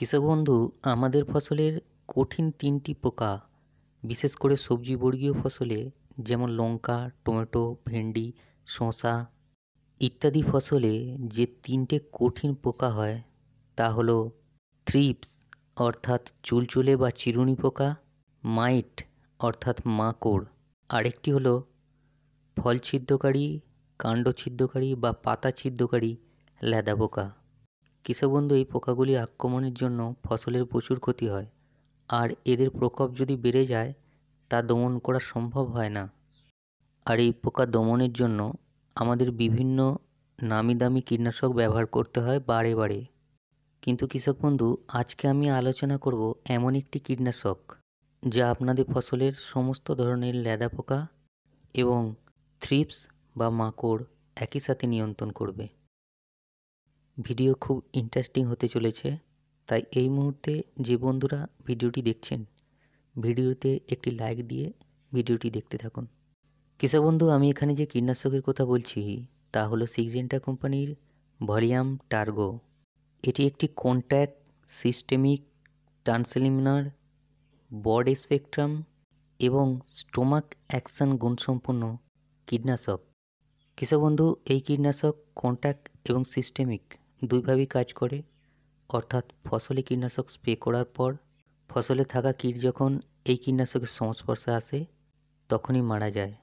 কৃষক বন্ধু আমাদের ফসলের কঠিন তিনটি পোকা বিশেষ করে সবজি বর্গীয় ফসলে যেমন লঙ্কা টমেটো ভেন্ডি শসা ইত্যাদি ফসলে যে তিনটে কঠিন পোকা হয় তা হলো থ্রিপস অর্থাৎ চুলচুলে বা চিরুনি পোকা মাইট অর্থাৎ মাকড় আরেকটি হলো ফল ছিদ্রকারী কাণ্ড ছিদ্রকারী বা পাতা ছিদ্রকারী লেদা পোকা কৃষকবন্ধু এই পোকাগুলি আক্রমণের জন্য ফসলের প্রচুর ক্ষতি হয় আর এদের প্রকোপ যদি বেড়ে যায় তা দমন করা সম্ভব হয় না আর এই পোকা দমনের জন্য আমাদের বিভিন্ন নামি দামি কীটনাশক ব্যবহার করতে হয় বারে বারে কিন্তু কৃষক বন্ধু আজকে আমি আলোচনা করব এমন একটি কীটনাশক যা আপনাদের ফসলের সমস্ত ধরনের ল্যাদা পোকা এবং থ্রিপস বা মাকড় একই সাথে নিয়ন্ত্রণ করবে ভিডিও খুব ইন্টারেস্টিং হতে চলেছে তাই এই মুহূর্তে যে বন্ধুরা ভিডিওটি দেখছেন ভিডিওতে একটি লাইক দিয়ে ভিডিওটি দেখতে থাকুন কৃষক বন্ধু আমি এখানে যে কীটনাশকের কথা বলছি তা হলো সিক্সেন্টা কোম্পানির ভলিয়াম টার্গো এটি একটি contact systemic translaminar broad spectrum এবং স্টোমাক অ্যাকশন গুণসম্পন্ন কীটনাশক কৃষক বন্ধু এই কীটনাশক কন্ট্যাক্ট এবং সিস্টেমিক দুইভাবেই কাজ করে অর্থাৎ ফসলে কীটনাশক স্প্রে করার পর ফসলে থাকা কীট যখন এই কীটনাশকের সংস্পর্শে আসে তখনই মারা যায়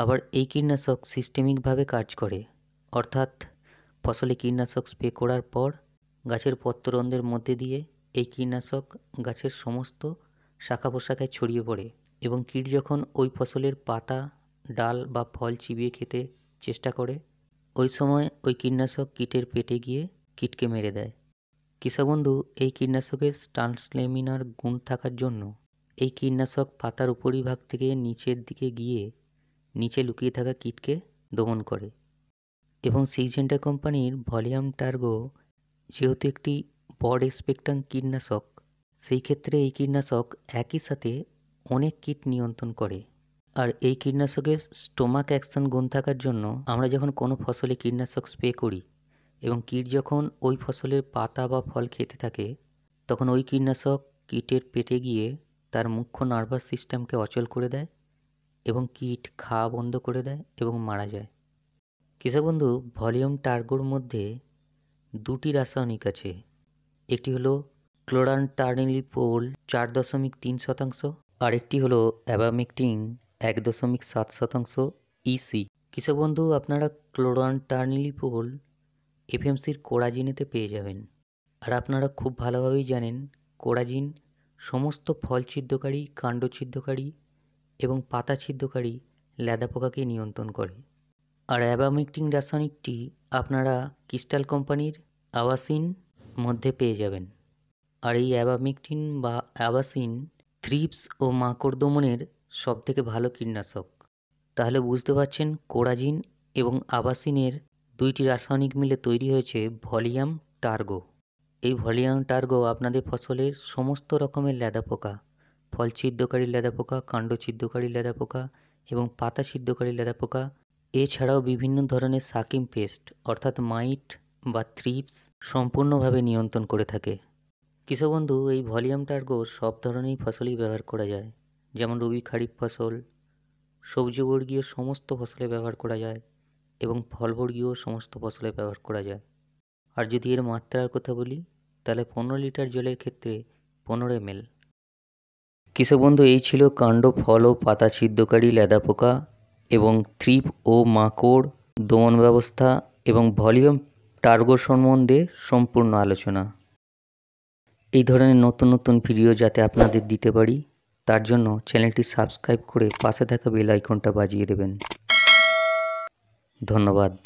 আবার এই কীটনাশক সিস্টেমিকভাবে কাজ করে অর্থাৎ ফসলে কীটনাশক স্প্রে করার পর গাছের পত্ররন্ধ্রের মধ্যে দিয়ে এই কীটনাশক গাছের সমস্ত শাখা পোশাখায় ছড়িয়ে পড়ে এবং কীট যখন ওই ফসলের পাতা ডাল বা ফল চিবিয়ে খেতে চেষ্টা করে ওই সময় ওই কীটনাশক কীটের পেটে গিয়ে কীটকে মেরে দেয় কৃষকবন্ধু এই কীটনাশকের স্টানসলেমিনার গুণ থাকার জন্য এই কীটনাশক পাতার উপরিভাগ থেকে নিচের দিকে গিয়ে নিচে লুকিয়ে থাকা কীটকে দমন করে এবং সিজেন্টা কোম্পানির ভলিউম টার্গো যেহেতু একটি বড স্পেকট্রাম কীটনাশক সেই ক্ষেত্রে এই কীটনাশক একই সাথে অনেক কীট নিয়ন্ত্রণ করে আর এই কীটনাশকের স্টোমাক অ্যাকশন গুণ থাকার জন্য আমরা যখন কোনো ফসলে কীটনাশক স্প্রে করি এবং কীট যখন ওই ফসলের পাতা বা ফল খেতে থাকে তখন ওই কীটনাশক কীটের পেটে গিয়ে তার মুখ্য নার্ভাস সিস্টেমকে অচল করে দেয় এবং কীট খাওয়া বন্ধ করে দেয় এবং মারা যায় কৃষক বন্ধু ভলিউম টার্গোর মধ্যে দুটি রাসায়নিক আছে একটি হলো ক্লোরান টার্নিলিপোল চার দশমিক তিন শতাংশ আরেকটি হলো অ্যাবামিকটিন এক দশমিক সাত শতাংশ ইসি e কৃষক বন্ধু আপনারা ক্লোরান টার্নিলিপোল এফএমসির কোরাজিনেতে পেয়ে যাবেন আর আপনারা খুব ভালোভাবেই জানেন কোরাজিন সমস্ত ফল ছিদ্রকারী কাণ্ড ছিদ্রকারী এবং পাতা ছিদ্রকারী ল্যাদা পোকাকে নিয়ন্ত্রণ করে আর অ্যাবামিক্টিং রাসায়নিকটি আপনারা ক্রিস্টাল কোম্পানির আবাসিন মধ্যে পেয়ে যাবেন আর এই অ্যাবামিক্টিন বা অ্যাবাসিন থ্রিপস ও মাকড় দমনের সবথেকে ভালো কীটনাশক তাহলে বুঝতে পারছেন কোরাজিন এবং আবাসিনের দুইটি রাসায়নিক মিলে তৈরি হয়েছে ভলিয়াম টার্গো এই ভলিয়াম টার্গো আপনাদের ফসলের সমস্ত রকমের লেদা পোকা ফল ছিদ্রকারী লেদা পোকা কাণ্ড ছিদ্রকারী লেদা পোকা এবং পাতা ছিদ্রকারী লেদা পোকা এছাড়াও বিভিন্ন ধরনের সাকিম পেস্ট অর্থাৎ মাইট বা থ্রিপস সম্পূর্ণভাবে নিয়ন্ত্রণ করে থাকে কৃষকবন্ধু এই ভলিউম টার্গো সব ধরনেরই ফসলই ব্যবহার করা যায় যেমন রবি খারিফ ফসল সবজিবর্গীয় সমস্ত ফসলে ব্যবহার করা যায় এবং ফলবর্গীয় সমস্ত ফসলে ব্যবহার করা যায় আর যদি এর মাত্রার কথা বলি তাহলে পনেরো লিটার জলের ক্ষেত্রে পনেরো এম এল কৃষক বন্ধু এই ছিল কাণ্ড ফল ও পাতা ছিদ্রকারী লেদা পোকা এবং থ্রিপ ও মাকড় দমন ব্যবস্থা এবং ভলিউম টার্গো সম্বন্ধে সম্পূর্ণ আলোচনা এই ধরনের নতুন নতুন ভিডিও যাতে আপনাদের দিতে পারি তার জন্য চ্যানেলটি সাবস্ক্রাইব করে পাশে থাকা বেল আইকনটা বাজিয়ে দেবেন ধন্যবাদ